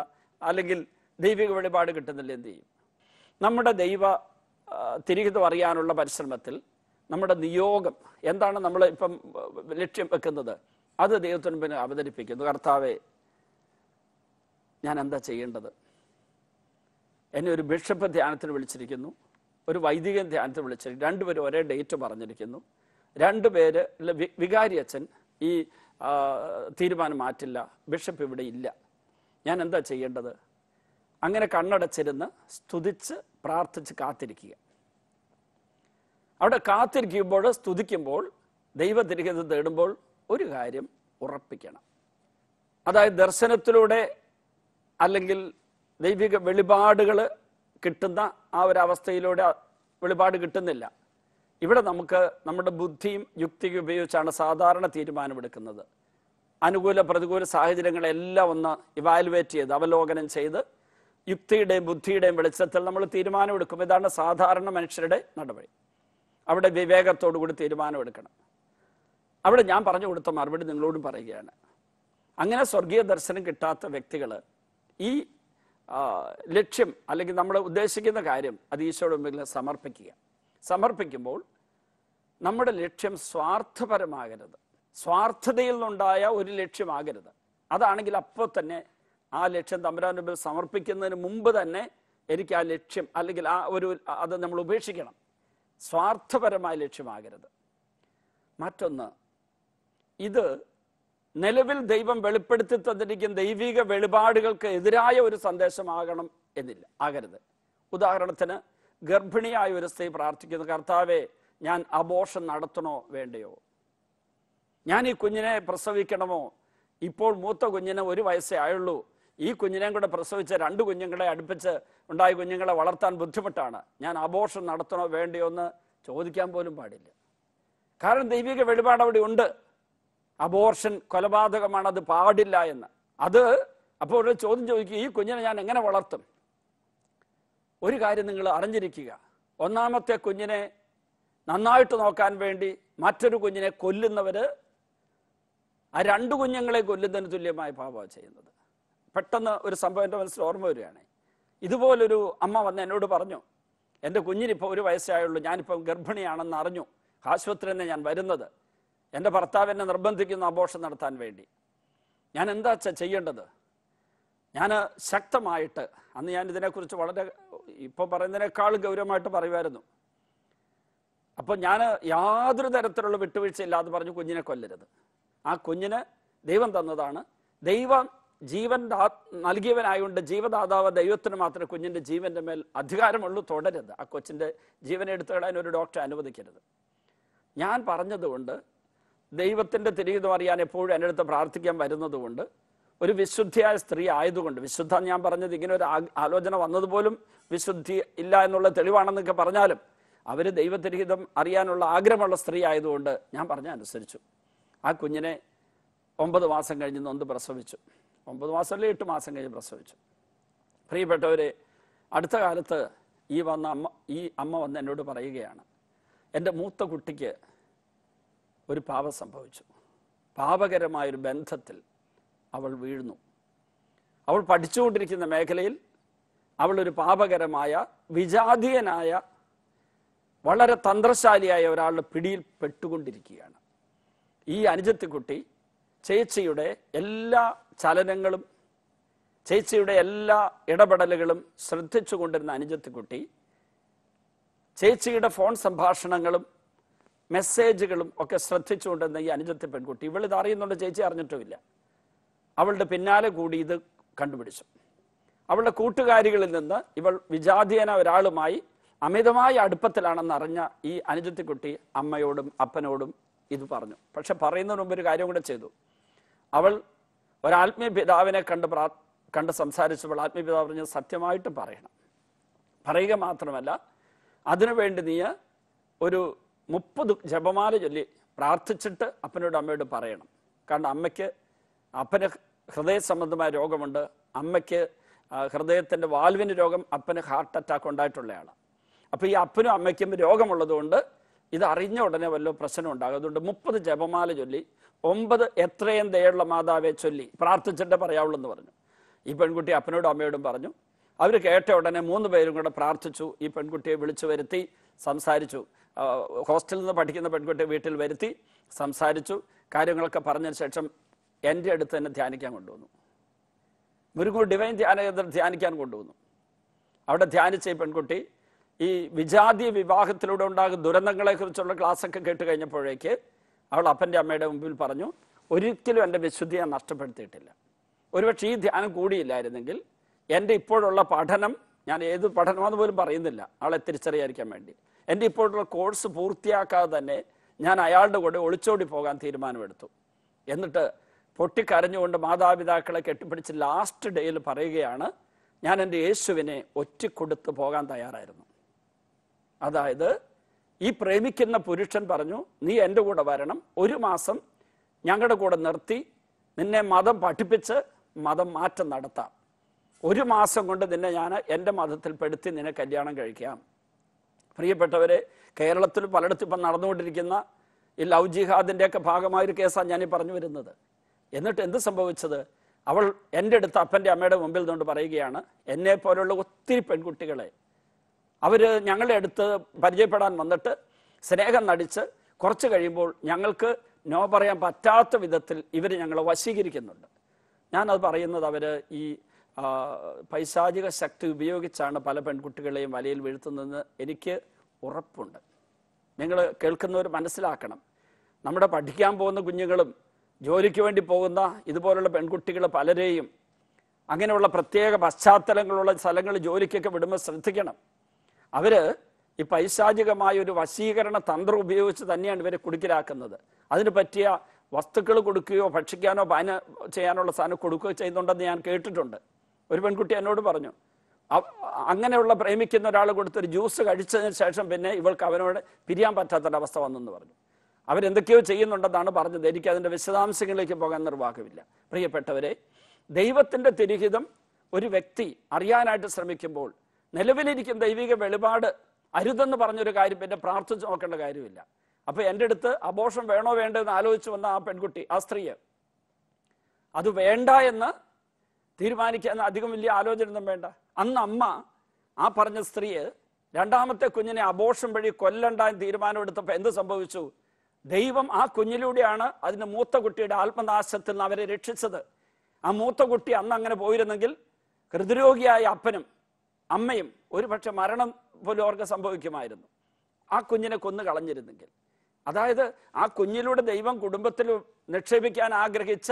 അല്ലെങ്കിൽ ദൈവിക വെളിപാട് കിട്ടുന്നില്ല എന്ത് ചെയ്യും നമ്മുടെ ദൈവ തിരികെ അറിയാനുള്ള പരിശ്രമത്തിൽ നമ്മുടെ നിയോഗം എന്താണ് നമ്മൾ ഇപ്പം ലക്ഷ്യം വെക്കുന്നത് അത് ദൈവത്തിന് പിന്നെ അവതരിപ്പിക്കുന്നു കർത്താവെ ഞാൻ എന്താ ചെയ്യേണ്ടത് എന്നെ ഒരു ബിഷപ്പ് ധ്യാനത്തിന് വിളിച്ചിരിക്കുന്നു ഒരു വൈദികൻ ധ്യാനത്തിന് വിളിച്ചിരിക്കുന്നു രണ്ടുപേരും ഒരേ ഡേറ്റ് പറഞ്ഞിരിക്കുന്നു രണ്ടുപേര് വികാരി അച്ഛൻ ഈ തീരുമാനം മാറ്റില്ല ബിഷപ്പ് ഇവിടെ ഇല്ല ഞാൻ എന്താ ചെയ്യേണ്ടത് അങ്ങനെ കണ്ണടച്ചിരുന്ന് സ്തുതിച്ച് പ്രാർത്ഥിച്ച് കാത്തിരിക്കുക അവിടെ കാത്തിരിക്കുമ്പോൾ സ്തുതിക്കുമ്പോൾ ദൈവത്തിരിക്കുന്നത് തേടുമ്പോൾ ഒരു കാര്യം ഉറപ്പിക്കണം അതായത് ദർശനത്തിലൂടെ അല്ലെങ്കിൽ ദൈവിക വെളിപാടുകൾ കിട്ടുന്ന ആ ഒരു അവസ്ഥയിലൂടെ വെളിപാട് കിട്ടുന്നില്ല ഇവിടെ നമുക്ക് നമ്മുടെ ബുദ്ധിയും യുക്തിയും ഉപയോഗിച്ചാണ് സാധാരണ തീരുമാനമെടുക്കുന്നത് അനുകൂല പ്രതികൂല സാഹചര്യങ്ങളെല്ലാം ഒന്ന് ഇവാലുവേറ്റ് ചെയ്ത് അവലോകനം ചെയ്ത് യുക്തിയുടെയും ബുദ്ധിയുടെയും വെളിച്ചത്തിൽ നമ്മൾ തീരുമാനമെടുക്കും ഇതാണ് സാധാരണ മനുഷ്യരുടെ നടപടി അവിടെ വിവേകത്തോടുകൂടി കൂടി തീരുമാനമെടുക്കണം അവിടെ ഞാൻ പറഞ്ഞു കൊടുത്ത മറുപടി നിങ്ങളോടും പറയുകയാണ് അങ്ങനെ സ്വർഗീയ ദർശനം കിട്ടാത്ത വ്യക്തികൾ ഈ ലക്ഷ്യം അല്ലെങ്കിൽ നമ്മൾ ഉദ്ദേശിക്കുന്ന കാര്യം അത് ഈശോയുടെ മുമ്പിൽ സമർപ്പിക്കുക സമർപ്പിക്കുമ്പോൾ നമ്മുടെ ലക്ഷ്യം സ്വാർത്ഥപരമാകരുത് സ്വാർത്ഥതയിൽ നിന്നുണ്ടായ ഒരു ലക്ഷ്യമാകരുത് അതാണെങ്കിൽ അപ്പോൾ തന്നെ ആ ലക്ഷ്യം തമ്പുരാനുമ്പിൽ സമർപ്പിക്കുന്നതിന് മുമ്പ് തന്നെ എനിക്ക് ആ ലക്ഷ്യം അല്ലെങ്കിൽ ആ ഒരു അത് നമ്മൾ ഉപേക്ഷിക്കണം സ്വാർത്ഥപരമായ ലക്ഷ്യമാകരുത് മറ്റൊന്ന് ഇത് നിലവിൽ ദൈവം വെളിപ്പെടുത്തി തന്നിരിക്കുന്ന ദൈവിക വെളിപാടുകൾക്ക് എതിരായ ഒരു സന്ദേശമാകണം എന്നില്ല ആകരുത് ഉദാഹരണത്തിന് ഗർഭിണിയായ ഒരു സ്ത്രീ പ്രാർത്ഥിക്കുന്നു കർത്താവെ ഞാൻ അബോഷൻ നടത്തണോ വേണ്ടയോ ഞാൻ ഈ കുഞ്ഞിനെ പ്രസവിക്കണമോ ഇപ്പോൾ മൂത്ത കുഞ്ഞിന് ഒരു വയസ്സേ ആയുള്ളൂ ഈ കുഞ്ഞിനെയും കൂടെ പ്രസവിച്ച രണ്ട് കുഞ്ഞുങ്ങളെ അടുപ്പിച്ച് ഉണ്ടായ കുഞ്ഞുങ്ങളെ വളർത്താൻ ബുദ്ധിമുട്ടാണ് ഞാൻ അബോഷൻ നടത്തണോ വേണ്ടയോ എന്ന് ചോദിക്കാൻ പോലും പാടില്ല കാരണം ദൈവിക വെളിപാട് അവിടെ ഉണ്ട് അബോർഷൻ കൊലപാതകമാണ് അത് പാടില്ല എന്ന് അത് അപ്പോൾ ഒരു ചോദ്യം ചോദിക്കുക ഈ കുഞ്ഞിനെ ഞാൻ എങ്ങനെ വളർത്തും ഒരു കാര്യം നിങ്ങൾ അറിഞ്ഞിരിക്കുക ഒന്നാമത്തെ കുഞ്ഞിനെ നന്നായിട്ട് നോക്കാൻ വേണ്ടി മറ്റൊരു കുഞ്ഞിനെ കൊല്ലുന്നവർ ആ രണ്ട് കുഞ്ഞുങ്ങളെ കൊല്ലുന്നതിന് തുല്യമായ പാപമാണ് ചെയ്യുന്നത് പെട്ടെന്ന് ഒരു സംഭവം എൻ്റെ മനസ്സിൽ ഓർമ്മ വരികയാണ് ഇതുപോലൊരു അമ്മ വന്ന് എന്നോട് പറഞ്ഞു എൻ്റെ കുഞ്ഞിനിപ്പോൾ ഒരു വയസ്സായുള്ളൂ ഞാനിപ്പം ഗർഭിണിയാണെന്ന് അറിഞ്ഞു ആശുപത്രി നിന്ന് ഞാൻ വരുന്നത് എൻ്റെ ഭർത്താവ് എന്നെ നിർബന്ധിക്കുന്നു ആഘോഷം നടത്താൻ വേണ്ടി ഞാൻ എന്താ ചെയ്യേണ്ടത് ഞാൻ ശക്തമായിട്ട് അന്ന് ഞാൻ ഇതിനെക്കുറിച്ച് വളരെ ഇപ്പോൾ പറയുന്നതിനേക്കാൾ ഗൗരവമായിട്ട് പറയുമായിരുന്നു അപ്പോൾ ഞാൻ യാതൊരു തരത്തിലുള്ള ഇല്ലാതെ പറഞ്ഞു കുഞ്ഞിനെ കൊല്ലരുത് ആ കുഞ്ഞിന് ദൈവം തന്നതാണ് ദൈവം ജീവൻ നൽകിയവനായതുകൊണ്ട് ജീവദാതാവ് ദൈവത്തിന് മാത്രമേ കുഞ്ഞിൻ്റെ ജീവൻ്റെ മേൽ അധികാരമുള്ളൂ തുടരുത് ആ കൊച്ചിൻ്റെ ജീവൻ കളയാൻ ഒരു ഡോക്ടറെ അനുവദിക്കരുത് ഞാൻ പറഞ്ഞതുകൊണ്ട് ദൈവത്തിൻ്റെ തിരികുതം അറിയാൻ എപ്പോഴും എൻ്റെ അടുത്ത് പ്രാർത്ഥിക്കാൻ വരുന്നതുകൊണ്ട് ഒരു വിശുദ്ധിയായ സ്ത്രീ ആയതുകൊണ്ട് വിശുദ്ധ ഞാൻ പറഞ്ഞത് ഇങ്ങനെ ഒരു ആലോചന വന്നതുപോലും വിശുദ്ധി ഇല്ല എന്നുള്ള തെളിവാണെന്നൊക്കെ പറഞ്ഞാലും അവർ ദൈവത്തിരഹിതം അറിയാനുള്ള ആഗ്രഹമുള്ള സ്ത്രീ ആയതുകൊണ്ട് ഞാൻ പറഞ്ഞ അനുസരിച്ചു ആ കുഞ്ഞിനെ ഒമ്പത് മാസം കഴിഞ്ഞ് നൊന്ന് പ്രസവിച്ചു ഒമ്പത് അല്ലെങ്കിൽ എട്ട് മാസം കഴിഞ്ഞ് പ്രസവിച്ചു പ്രിയപ്പെട്ടവരെ അടുത്ത കാലത്ത് ഈ വന്ന അമ്മ ഈ അമ്മ വന്ന് എന്നോട് പറയുകയാണ് എൻ്റെ മൂത്ത കുട്ടിക്ക് ഒരു പാപം സംഭവിച്ചു പാപകരമായൊരു ബന്ധത്തിൽ അവൾ വീഴുന്നു അവൾ പഠിച്ചുകൊണ്ടിരിക്കുന്ന മേഖലയിൽ അവളൊരു പാപകരമായ വിജാതീയനായ വളരെ തന്ത്രശാലിയായ ഒരാളുടെ പിടിയിൽ പെട്ടുകൊണ്ടിരിക്കുകയാണ് ഈ അനുജത്തിക്കുട്ടി ചേച്ചിയുടെ എല്ലാ ചലനങ്ങളും ചേച്ചിയുടെ എല്ലാ ഇടപെടലുകളും ശ്രദ്ധിച്ചുകൊണ്ടിരുന്ന അനുജത്തിക്കുട്ടി ചേച്ചിയുടെ ഫോൺ സംഭാഷണങ്ങളും മെസ്സേജുകളും ഒക്കെ ശ്രദ്ധിച്ചുകൊണ്ടിരുന്ന ഈ അനുജത്തി പെൺകുട്ടി ഇവൾ ഇത് അറിയുന്നുണ്ട് ചേച്ചി അറിഞ്ഞിട്ടുമില്ല അവളുടെ പിന്നാലെ കൂടി ഇത് കണ്ടുപിടിച്ചു അവളുടെ കൂട്ടുകാരികളിൽ നിന്ന് ഇവൾ വിജാതീയന ഒരാളുമായി അമിതമായ അടുപ്പത്തിലാണെന്ന് അറിഞ്ഞ ഈ അനുജത്തിക്കുട്ടി അമ്മയോടും അപ്പനോടും ഇത് പറഞ്ഞു പക്ഷെ പറയുന്നതിന് മുമ്പ് ഒരു കാര്യം കൂടെ ചെയ്തു അവൾ ഒരാത്മീയ പിതാവിനെ കണ്ട് പ്രാ കണ്ട് സംസാരിച്ചപ്പോൾ ആത്മീയ പിതാവ് പറഞ്ഞ് സത്യമായിട്ടും പറയണം പറയുക മാത്രമല്ല അതിനുവേണ്ടി നീ ഒരു മുപ്പത് ജപമാല ചൊല്ലി പ്രാർത്ഥിച്ചിട്ട് അപ്പനോട് അമ്മയോട് പറയണം കാരണം അമ്മയ്ക്ക് അപ്പന് ഹൃദയ സംബന്ധമായ രോഗമുണ്ട് അമ്മയ്ക്ക് ഹൃദയത്തിൻ്റെ വാൽവിന് രോഗം അപ്പന് ഹാർട്ട് അറ്റാക്ക് ഉണ്ടായിട്ടുള്ളതാണ് അപ്പോൾ ഈ അപ്പനും അമ്മയ്ക്കും രോഗമുള്ളതുകൊണ്ട് ഇത് അറിഞ്ഞ ഉടനെ വല്ല പ്രശ്നം ഉണ്ടാകും അതുകൊണ്ട് മുപ്പത് ജപമാല ചൊല്ലി ഒമ്പത് എത്രയും ദയുള്ള മാതാവെ ചൊല്ലി പ്രാർത്ഥിച്ചിട്ട് പറയാവുള്ളൂ എന്ന് പറഞ്ഞു ഈ പെൺകുട്ടി അപ്പനോടും അമ്മയോടും പറഞ്ഞു അവർ കേട്ട ഉടനെ മൂന്ന് പേരും കൂടെ പ്രാർത്ഥിച്ചു ഈ പെൺകുട്ടിയെ വിളിച്ചു വരുത്തി സംസാരിച്ചു ഹോസ്റ്റലിൽ നിന്ന് പഠിക്കുന്ന പെൺകുട്ടിയെ വീട്ടിൽ വരുത്തി സംസാരിച്ചു കാര്യങ്ങളൊക്കെ പറഞ്ഞതിന് ശേഷം എൻ്റെ അടുത്ത് തന്നെ ധ്യാനിക്കാൻ കൊണ്ടുവന്നു മുരുകു ഡിവൈൻ ധ്യാന കേന്ദ്രം ധ്യാനിക്കാൻ കൊണ്ടുവന്നു അവിടെ ധ്യാനിച്ച ഈ പെൺകുട്ടി ഈ വിജാതി വിവാഹത്തിലൂടെ ഉണ്ടാകുന്ന ദുരന്തങ്ങളെക്കുറിച്ചുള്ള ക്ലാസ്സൊക്കെ കേട്ട് കഴിഞ്ഞപ്പോഴേക്ക് അവൾ അപ്പൻ്റെ അമ്മയുടെ മുമ്പിൽ പറഞ്ഞു ഒരിക്കലും എൻ്റെ വിശുദ്ധി ഞാൻ നഷ്ടപ്പെടുത്തിയിട്ടില്ല ഒരുപക്ഷെ ഈ ധ്യാനം കൂടിയില്ലായിരുന്നെങ്കിൽ എൻ്റെ ഇപ്പോഴുള്ള പഠനം ഞാൻ ഏത് പഠനമാണെന്ന് പോലും പറയുന്നില്ല അവളെ തിരിച്ചറിയാതിരിക്കാൻ വേണ്ടി എൻ്റെ ഇപ്പോഴുള്ള കോഴ്സ് പൂർത്തിയാക്കാതെ തന്നെ ഞാൻ അയാളുടെ കൂടെ ഒളിച്ചോടി പോകാൻ തീരുമാനമെടുത്തു എന്നിട്ട് പൊട്ടിക്കരഞ്ഞുകൊണ്ട് മാതാപിതാക്കളെ കെട്ടിപ്പിടിച്ച് ലാസ്റ്റ് ഡേയിൽ പറയുകയാണ് ഞാൻ എൻ്റെ യേശുവിനെ ഒറ്റ കൊടുത്ത് പോകാൻ തയ്യാറായിരുന്നു അതായത് ഈ പ്രേമിക്കുന്ന പുരുഷൻ പറഞ്ഞു നീ എൻ്റെ കൂടെ വരണം ഒരു മാസം ഞങ്ങളുടെ കൂടെ നിർത്തി നിന്നെ മതം പഠിപ്പിച്ച് മതം മാറ്റം നടത്താം ഒരു മാസം കൊണ്ട് നിന്നെ ഞാൻ എൻ്റെ മതത്തിൽപ്പെടുത്തി നിന്നെ കല്യാണം കഴിക്കാം പ്രിയപ്പെട്ടവരെ കേരളത്തിൽ പലയിടത്തും ഇപ്പം നടന്നുകൊണ്ടിരിക്കുന്ന ഈ ലവ് ജിഹാദിൻ്റെയൊക്കെ ഭാഗമായ ഒരു കേസാണ് ഞാനീ പറഞ്ഞു വരുന്നത് എന്നിട്ട് എന്ത് സംഭവിച്ചത് അവൾ എൻ്റെ അടുത്ത് അപ്പൻ്റെ അമ്മയുടെ മുമ്പിൽ നിന്നുകൊണ്ട് പറയുകയാണ് എന്നെ പോലുള്ള ഒത്തിരി പെൺകുട്ടികളെ അവർ ഞങ്ങളുടെ അടുത്ത് പരിചയപ്പെടാൻ വന്നിട്ട് സ്നേഹം നടിച്ച് കുറച്ച് കഴിയുമ്പോൾ ഞങ്ങൾക്ക് നോ പറയാൻ പറ്റാത്ത വിധത്തിൽ ഇവർ ഞങ്ങളെ വശീകരിക്കുന്നുണ്ട് ഞാനത് പറയുന്നത് അവർ ഈ പൈശാചിക ശക്തി ഉപയോഗിച്ചാണ് പല പെൺകുട്ടികളെയും വലയിൽ വീഴ്ത്തുന്നതെന്ന് എനിക്ക് ഉറപ്പുണ്ട് നിങ്ങൾ കേൾക്കുന്നവർ മനസ്സിലാക്കണം നമ്മുടെ പഠിക്കാൻ പോകുന്ന കുഞ്ഞുങ്ങളും ജോലിക്ക് വേണ്ടി പോകുന്ന ഇതുപോലുള്ള പെൺകുട്ടികൾ പലരെയും അങ്ങനെയുള്ള പ്രത്യേക പശ്ചാത്തലങ്ങളുള്ള സ്ഥലങ്ങൾ ജോലിക്കൊക്കെ വിടുമ്പോൾ ശ്രദ്ധിക്കണം അവര് ഈ പൈശാചികമായ ഒരു വശീകരണ തന്ത്രം ഉപയോഗിച്ച് തന്നെയാണ് ഇവരെ കുടുക്കിലാക്കുന്നത് അതിന് പറ്റിയ വസ്തുക്കൾ കൊടുക്കുകയോ ഭക്ഷിക്കാനോ പാന ചെയ്യാനുള്ള സാധനം കൊടുക്കുകയോ ചെയ്യുന്നുണ്ടെന്ന് ഞാൻ കേട്ടിട്ടുണ്ട് ഒരു പെൺകുട്ടി എന്നോട് പറഞ്ഞു അങ്ങനെയുള്ള പ്രേമിക്കുന്ന ഒരാൾ കൊടുത്തൊരു ജ്യൂസ് കഴിച്ചതിന് ശേഷം പിന്നെ ഇവൾക്ക് അവനോട് പിരിയാൻ പറ്റാത്തൊരവസ്ഥ വന്നെന്ന് പറഞ്ഞു അവരെന്തൊക്കെയോ ചെയ്യുന്നുണ്ടെന്നാണ് പറഞ്ഞത് എനിക്ക് അതിൻ്റെ വിശദാംശങ്ങളിലേക്ക് പോകാൻ നിർവാഹമില്ല പ്രിയപ്പെട്ടവരെ ദൈവത്തിൻ്റെ തിരുഹിതം ഒരു വ്യക്തി അറിയാനായിട്ട് ശ്രമിക്കുമ്പോൾ നിലവിലിരിക്കുന്ന ദൈവിക വെളിപാട് അരുതെന്ന് പറഞ്ഞൊരു കാര്യം പിന്നെ പ്രാർത്ഥിച്ച് നോക്കേണ്ട കാര്യമില്ല അപ്പൊ എൻ്റെ അടുത്ത് അബോഷം വേണോ വേണ്ടോ എന്ന് ആലോചിച്ച് വന്ന ആ പെൺകുട്ടി ആ സ്ത്രീയെ അത് വേണ്ട എന്ന് തീരുമാനിക്കാൻ അധികം വലിയ ആലോചനയൊന്നും വേണ്ട അന്ന് അമ്മ ആ പറഞ്ഞ സ്ത്രീയെ രണ്ടാമത്തെ കുഞ്ഞിനെ അബോഷം വഴി കൊല്ലണ്ട എന്ന് തീരുമാനമെടുത്തപ്പോൾ എന്ത് സംഭവിച്ചു ദൈവം ആ കുഞ്ഞിലൂടെയാണ് അതിന് മൂത്ത കുട്ടിയുടെ ആത്മനാശത്തിൽ നിന്ന് അവരെ രക്ഷിച്ചത് ആ മൂത്ത കുട്ടി അന്ന് അങ്ങനെ പോയിരുന്നെങ്കിൽ ഹൃദ്രോഗിയായ അപ്പനും അമ്മയും ഒരുപക്ഷെ മരണം പോലും അവർക്ക് സംഭവിക്കുമായിരുന്നു ആ കുഞ്ഞിനെ കൊന്നു കളഞ്ഞിരുന്നെങ്കിൽ അതായത് ആ കുഞ്ഞിലൂടെ ദൈവം കുടുംബത്തിൽ നിക്ഷേപിക്കാൻ ആഗ്രഹിച്ച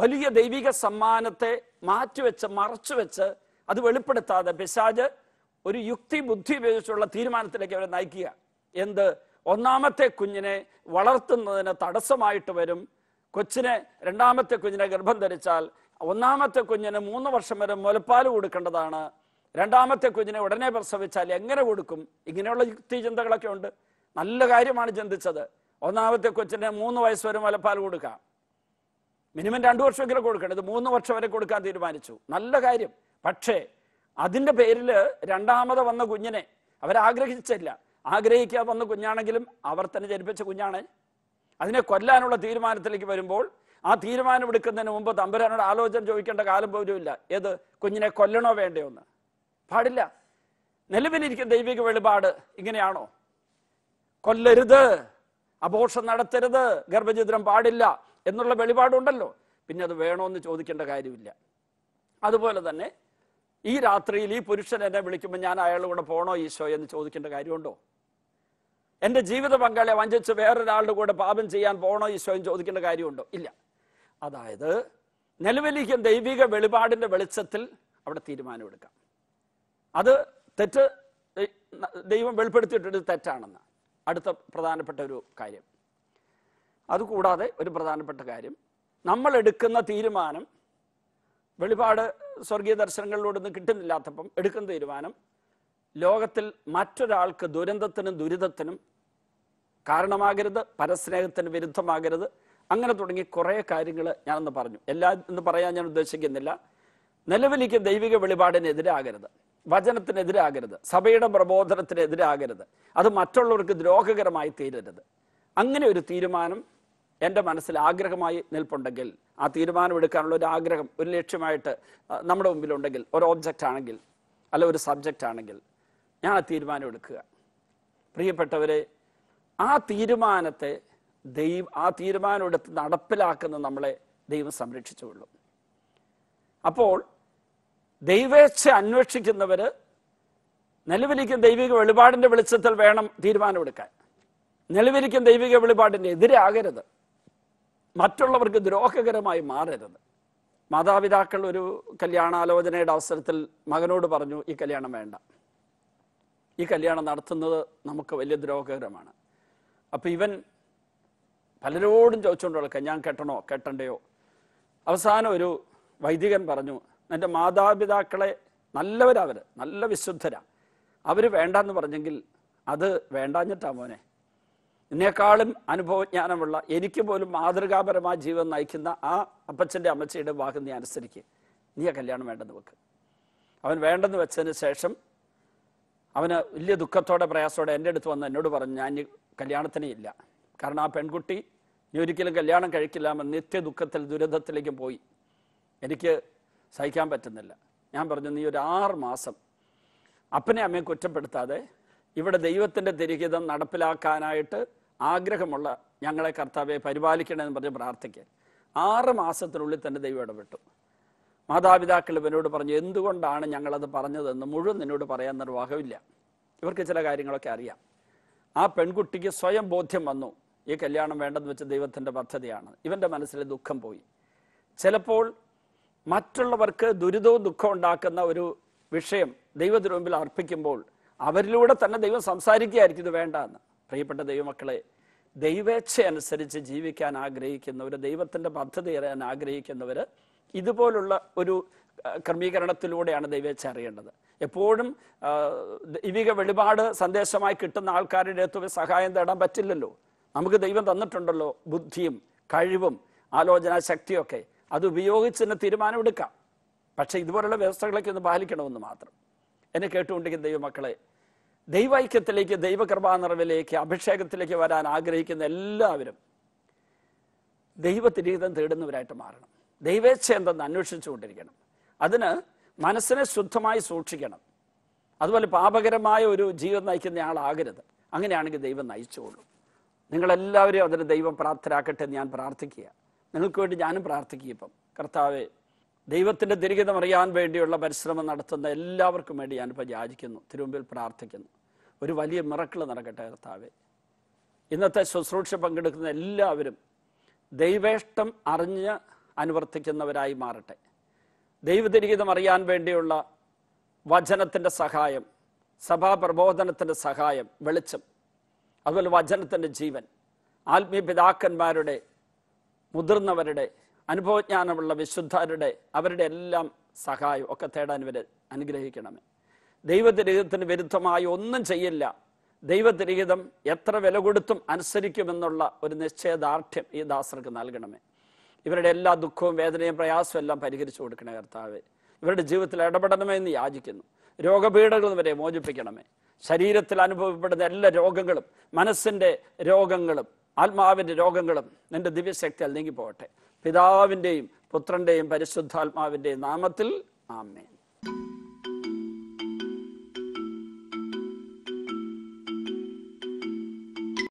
വലിയ ദൈവിക സമ്മാനത്തെ മാറ്റിവെച്ച് മറച്ചുവെച്ച് അത് വെളിപ്പെടുത്താതെ പിശാജ് ഒരു യുക്തി ബുദ്ധി ഉപയോഗിച്ചുള്ള തീരുമാനത്തിലേക്ക് അവരെ നയിക്കുക എന്ത് ഒന്നാമത്തെ കുഞ്ഞിനെ വളർത്തുന്നതിന് തടസ്സമായിട്ട് വരും കൊച്ചിനെ രണ്ടാമത്തെ കുഞ്ഞിനെ ഗർഭം ധരിച്ചാൽ ഒന്നാമത്തെ കുഞ്ഞിന് മൂന്ന് വർഷം വരെ മുലപ്പാൽ കൊടുക്കേണ്ടതാണ് രണ്ടാമത്തെ കുഞ്ഞിനെ ഉടനെ പ്രസവിച്ചാൽ എങ്ങനെ കൊടുക്കും ഇങ്ങനെയുള്ള യുക്തിചിന്തകളൊക്കെ ഉണ്ട് നല്ല കാര്യമാണ് ചിന്തിച്ചത് ഒന്നാമത്തെ കൊച്ചിനെ മൂന്ന് വയസ്സ് വരെ മുലപ്പാൽ കൊടുക്കാം മിനിമം രണ്ടു വർഷമെങ്കിലും കൊടുക്കണം ഇത് മൂന്ന് വർഷം വരെ കൊടുക്കാൻ തീരുമാനിച്ചു നല്ല കാര്യം പക്ഷേ അതിൻ്റെ പേരിൽ രണ്ടാമത് വന്ന കുഞ്ഞിനെ അവരാഗ്രഹിച്ചില്ല ആഗ്രഹിക്കുക വന്ന കുഞ്ഞാണെങ്കിലും അവർ തന്നെ ജനിപ്പിച്ച കുഞ്ഞാണ് അതിനെ കൊല്ലാനുള്ള തീരുമാനത്തിലേക്ക് വരുമ്പോൾ ആ തീരുമാനം എടുക്കുന്നതിന് മുമ്പ് തമ്പുരാനോട് ആലോചന ചോദിക്കേണ്ട കാലം പോലും ഇല്ല ഏത് കുഞ്ഞിനെ കൊല്ലണോ വേണ്ടയോ എന്ന് പാടില്ല നിലവിലിരിക്കുന്ന ദൈവിക വെളിപാട് ഇങ്ങനെയാണോ കൊല്ലരുത് അപോഷം നടത്തരുത് ഗർഭചിത്രം പാടില്ല എന്നുള്ള വെളിപാടുണ്ടല്ലോ പിന്നെ അത് വേണോന്ന് ചോദിക്കേണ്ട കാര്യമില്ല അതുപോലെ തന്നെ ഈ രാത്രിയിൽ ഈ പുരുഷൻ എന്നെ വിളിക്കുമ്പോൾ ഞാൻ അയാളുടെ കൂടെ പോണോ ഈശോ എന്ന് ചോദിക്കേണ്ട കാര്യമുണ്ടോ എൻ്റെ ജീവിത പങ്കാളിയെ വഞ്ചിച്ച് വേറൊരാളുടെ കൂടെ പാപം ചെയ്യാൻ പോണോ ഈശോ എന്ന് ചോദിക്കേണ്ട കാര്യമുണ്ടോ ഇല്ല അതായത് നിലവിലിരിക്കുന്ന ദൈവിക വെളിപാടിൻ്റെ വെളിച്ചത്തിൽ അവിടെ തീരുമാനമെടുക്കാം അത് തെറ്റ് ദൈവം വെളിപ്പെടുത്തിയിട്ടുണ്ട് തെറ്റാണെന്ന് അടുത്ത പ്രധാനപ്പെട്ട ഒരു കാര്യം അതുകൂടാതെ ഒരു പ്രധാനപ്പെട്ട കാര്യം നമ്മൾ എടുക്കുന്ന തീരുമാനം വെളിപാട് സ്വർഗീയ ദർശനങ്ങളിലൂടെ കിട്ടുന്നില്ലാത്തപ്പം എടുക്കുന്ന തീരുമാനം ലോകത്തിൽ മറ്റൊരാൾക്ക് ദുരന്തത്തിനും ദുരിതത്തിനും കാരണമാകരുത് പരസ്നേഹത്തിന് വിരുദ്ധമാകരുത് അങ്ങനെ തുടങ്ങി കുറേ കാര്യങ്ങൾ ഞാനൊന്ന് പറഞ്ഞു എല്ലാ എന്ന് പറയാൻ ഞാൻ ഉദ്ദേശിക്കുന്നില്ല നിലവിലേക്ക് ദൈവിക വെളിപാടിനെതിരാകരുത് വചനത്തിനെതിരാകരുത് സഭയുടെ പ്രബോധനത്തിനെതിരാകരുത് അത് മറ്റുള്ളവർക്ക് ദ്രോഹകരമായി തീരരുത് അങ്ങനെ ഒരു തീരുമാനം എൻ്റെ മനസ്സിൽ ആഗ്രഹമായി നിൽപ്പുണ്ടെങ്കിൽ ആ തീരുമാനം എടുക്കാനുള്ള ഒരു ആഗ്രഹം ഒരു ലക്ഷ്യമായിട്ട് നമ്മുടെ മുമ്പിലുണ്ടെങ്കിൽ ഒരു ഓബ്ജക്റ്റ് ആണെങ്കിൽ അല്ല ഒരു സബ്ജക്റ്റ് ആണെങ്കിൽ ഞാൻ ആ തീരുമാനം എടുക്കുക പ്രിയപ്പെട്ടവരെ ആ തീരുമാനത്തെ ദൈവം ആ തീരുമാനം എടുത്ത് നടപ്പിലാക്കുന്ന നമ്മളെ ദൈവം സംരക്ഷിച്ചുകൊള്ളും അപ്പോൾ ദൈവേച്ഛ അന്വേഷിക്കുന്നവർ നിലവിലിരിക്കും ദൈവിക വെളിപാടിൻ്റെ വെളിച്ചത്തിൽ വേണം തീരുമാനമെടുക്കാൻ നിലവിലിരിക്കും ദൈവിക വെളിപാടിൻ്റെ എതിരാകരുത് മറ്റുള്ളവർക്ക് ദ്രോഹകരമായി മാറരുത് മാതാപിതാക്കൾ ഒരു കല്യാണാലോചനയുടെ അവസരത്തിൽ മകനോട് പറഞ്ഞു ഈ കല്യാണം വേണ്ട ഈ കല്യാണം നടത്തുന്നത് നമുക്ക് വലിയ ദ്രോഹകരമാണ് അപ്പം ഇവൻ പലരോടും ചോദിച്ചുകൊണ്ട് കിടക്കുക ഞാൻ കെട്ടണോ കെട്ടണ്ടയോ അവസാനം ഒരു വൈദികൻ പറഞ്ഞു എൻ്റെ മാതാപിതാക്കളെ നല്ലവരവർ നല്ല വിശുദ്ധരാണ് അവർ വേണ്ടെന്ന് പറഞ്ഞെങ്കിൽ അത് വേണ്ടാഞ്ഞിട്ടാ മോനെ എന്നേക്കാളും അനുഭവജ്ഞാനമുള്ള എനിക്ക് പോലും മാതൃകാപരമായ ജീവൻ നയിക്കുന്ന ആ അപ്പച്ചൻ്റെ അമ്മച്ചയുടെ വാക്ക് നീ അനുസരിക്കുക നീ ആ കല്യാണം വേണ്ടെന്ന് വെക്ക് അവൻ വേണ്ടെന്ന് വെച്ചതിന് ശേഷം അവന് വലിയ ദുഃഖത്തോടെ പ്രയാസത്തോടെ എൻ്റെ അടുത്ത് വന്ന് എന്നോട് പറഞ്ഞു ഞാൻ കല്യാണത്തിനേ ഇല്ല കാരണം ആ പെൺകുട്ടി ഇനി ഒരിക്കലും കല്യാണം കഴിക്കില്ല നിത്യ ദുഃഖത്തിൽ ദുരിതത്തിലേക്കും പോയി എനിക്ക് സഹിക്കാൻ പറ്റുന്നില്ല ഞാൻ പറഞ്ഞു നീ ഒരു ആറ് മാസം അപ്പനെ അമ്മയെ കുറ്റപ്പെടുത്താതെ ഇവിടെ ദൈവത്തിൻ്റെ തിരുഹിതം നടപ്പിലാക്കാനായിട്ട് ആഗ്രഹമുള്ള ഞങ്ങളെ കർത്താവെ പരിപാലിക്കണമെന്ന് പറഞ്ഞ് പ്രാർത്ഥിക്കുക ആറ് മാസത്തിനുള്ളിൽ തന്നെ ദൈവം ഇടപെട്ടു മാതാപിതാക്കൾ ഇവനോട് പറഞ്ഞു എന്തുകൊണ്ടാണ് ഞങ്ങളത് പറഞ്ഞതെന്ന് മുഴുവൻ നിന്നോട് പറയാൻ നിർവാഹമില്ല ഇവർക്ക് ചില കാര്യങ്ങളൊക്കെ അറിയാം ആ പെൺകുട്ടിക്ക് സ്വയം ബോധ്യം വന്നു ഈ കല്യാണം വേണ്ടെന്ന് വെച്ച് ദൈവത്തിൻ്റെ പദ്ധതിയാണ് ഇവൻ്റെ മനസ്സിലെ ദുഃഖം പോയി ചിലപ്പോൾ മറ്റുള്ളവർക്ക് ദുരിതവും ദുഃഖവും ഉണ്ടാക്കുന്ന ഒരു വിഷയം ദൈവത്തിന് മുമ്പിൽ അർപ്പിക്കുമ്പോൾ അവരിലൂടെ തന്നെ ദൈവം സംസാരിക്കുകയായിരിക്കും ഇത് വേണ്ട എന്ന് പ്രിയപ്പെട്ട ദൈവമക്കളെ ദൈവേച്ഛ അനുസരിച്ച് ജീവിക്കാൻ ആഗ്രഹിക്കുന്നവർ ദൈവത്തിൻ്റെ പദ്ധതി അറിയാൻ ആഗ്രഹിക്കുന്നവർ ഇതുപോലുള്ള ഒരു ക്രമീകരണത്തിലൂടെയാണ് ദൈവേച്ഛ അറിയേണ്ടത് എപ്പോഴും ദൈവിക വെളിപാട് സന്ദേശമായി കിട്ടുന്ന ആൾക്കാരുടെ അടുത്ത് സഹായം തേടാൻ പറ്റില്ലല്ലോ നമുക്ക് ദൈവം തന്നിട്ടുണ്ടല്ലോ ബുദ്ധിയും കഴിവും ആലോചന ശക്തിയൊക്കെ അത് ഉപയോഗിച്ച് തന്നെ തീരുമാനമെടുക്കാം പക്ഷേ ഇതുപോലുള്ള വ്യവസ്ഥകളൊക്കെ ഒന്ന് പാലിക്കണമെന്ന് മാത്രം എന്നെ കേട്ടുകൊണ്ടിരിക്കുന്ന ദൈവമക്കളെ ദൈവൈക്യത്തിലേക്ക് ദൈവകൃപാനിറവിലേക്ക് അഭിഷേകത്തിലേക്ക് വരാൻ ആഗ്രഹിക്കുന്ന എല്ലാവരും ദൈവത്തിരീതം തേടുന്നവരായിട്ട് മാറണം ദൈവേച്ഛ എന്തെന്ന് അന്വേഷിച്ചുകൊണ്ടിരിക്കണം അതിന് മനസ്സിനെ ശുദ്ധമായി സൂക്ഷിക്കണം അതുപോലെ പാപകരമായ ഒരു ജീവിതം നയിക്കുന്ന ആളാകരുത് അങ്ങനെയാണെങ്കിൽ ദൈവം നയിച്ചുകൊള്ളും നിങ്ങളെല്ലാവരെയും അതിന് ദൈവം പ്രാപ്തരാക്കട്ടെ ഞാൻ പ്രാർത്ഥിക്കുകയാണ് നിങ്ങൾക്ക് വേണ്ടി ഞാനും പ്രാർത്ഥിക്കും ഇപ്പം കർത്താവെ ദൈവത്തിൻ്റെ തിരികിതം അറിയാൻ വേണ്ടിയുള്ള പരിശ്രമം നടത്തുന്ന എല്ലാവർക്കും വേണ്ടി ഞാനിപ്പോൾ യാചിക്കുന്നു തിരുമുമ്പിൽ പ്രാർത്ഥിക്കുന്നു ഒരു വലിയ മിറക്കിൾ നടക്കട്ടെ കർത്താവെ ഇന്നത്തെ ശുശ്രൂഷ പങ്കെടുക്കുന്ന എല്ലാവരും ദൈവേഷ്ടം അറിഞ്ഞ് അനുവർത്തിക്കുന്നവരായി മാറട്ടെ ദൈവതിരികിതം അറിയാൻ വേണ്ടിയുള്ള വചനത്തിൻ്റെ സഹായം സഭാ പ്രബോധനത്തിൻ്റെ സഹായം വെളിച്ചം അതുപോലെ വചനത്തിൻ്റെ ജീവൻ ആത്മീയ പിതാക്കന്മാരുടെ മുതിർന്നവരുടെ അനുഭവജ്ഞാനമുള്ള വിശുദ്ധരുടെ അവരുടെ എല്ലാം സഹായം ഒക്കെ തേടാൻ ഇവരെ അനുഗ്രഹിക്കണമേ ദൈവത്തിരഹിതത്തിന് വിരുദ്ധമായി ഒന്നും ചെയ്യില്ല ദൈവത്തിരഹിതം എത്ര വില കൊടുത്തും അനുസരിക്കുമെന്നുള്ള ഒരു നിശ്ചയദാർഢ്യം ഈ ദാസർക്ക് നൽകണമേ ഇവരുടെ എല്ലാ ദുഃഖവും വേദനയും പ്രയാസവും എല്ലാം പരിഹരിച്ചു കൊടുക്കണേ കർത്താവ് ഇവരുടെ ജീവിതത്തിൽ ഇടപെടണമേ എന്ന് യാചിക്കുന്നു രോഗപീഠകളിൽ വരെ മോചിപ്പിക്കണമേ ശരീരത്തിൽ അനുഭവപ്പെടുന്ന എല്ലാ രോഗങ്ങളും മനസ്സിൻ്റെ രോഗങ്ങളും ആത്മാവിൻ്റെ രോഗങ്ങളും നിന്റെ ദിവ്യശക്തിയാൽ പോകട്ടെ പിതാവിൻ്റെയും പുത്രൻ്റെയും പരിശുദ്ധാത്മാവിൻ്റെയും നാമത്തിൽ ആമേൻ